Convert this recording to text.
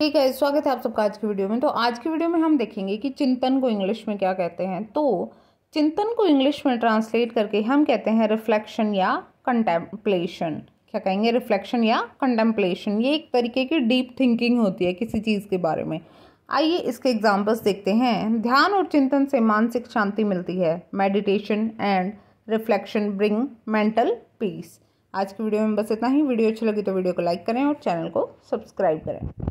ठीक है स्वागत है आप सबका आज की वीडियो में तो आज की वीडियो में हम देखेंगे कि चिंतन को इंग्लिश में क्या कहते हैं तो चिंतन को इंग्लिश में ट्रांसलेट करके हम कहते हैं रिफ्लेक्शन या कंटेम्पलेशन क्या कहेंगे रिफ्लेक्शन या कंटेम्पलेशन ये एक तरीके की डीप थिंकिंग होती है किसी चीज़ के बारे में आइए इसके एग्जाम्पल्स देखते हैं ध्यान और चिंतन से मानसिक शांति मिलती है meditation and reflection bring mental peace आज की वीडियो में बस इतना ही वीडियो अच्छी लगी तो वीडियो को लाइक करें और चैनल को सब्सक्राइब करें